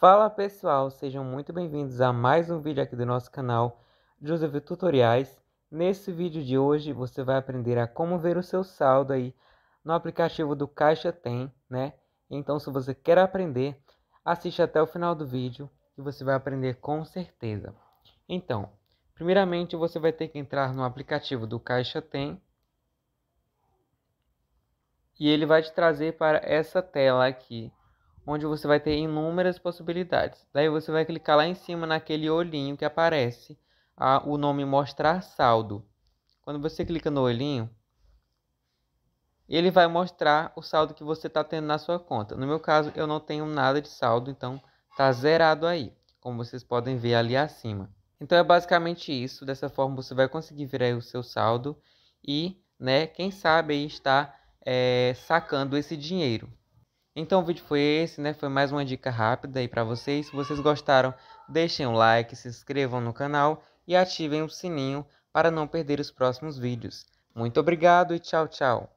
Fala pessoal, sejam muito bem-vindos a mais um vídeo aqui do nosso canal Joseph Tutoriais. Nesse vídeo de hoje você vai aprender a como ver o seu saldo aí no aplicativo do Caixa Tem, né? Então se você quer aprender, assiste até o final do vídeo e você vai aprender com certeza. Então, primeiramente você vai ter que entrar no aplicativo do Caixa Tem e ele vai te trazer para essa tela aqui, onde você vai ter inúmeras possibilidades. Daí você vai clicar lá em cima naquele olhinho que aparece a, o nome mostrar saldo. Quando você clica no olhinho, ele vai mostrar o saldo que você está tendo na sua conta. No meu caso, eu não tenho nada de saldo, então está zerado aí, como vocês podem ver ali acima. Então é basicamente isso, dessa forma você vai conseguir ver aí o seu saldo e, né, quem sabe aí está é, sacando esse dinheiro. Então o vídeo foi esse, né? Foi mais uma dica rápida aí para vocês. Se vocês gostaram, deixem um like, se inscrevam no canal e ativem o sininho para não perder os próximos vídeos. Muito obrigado e tchau, tchau!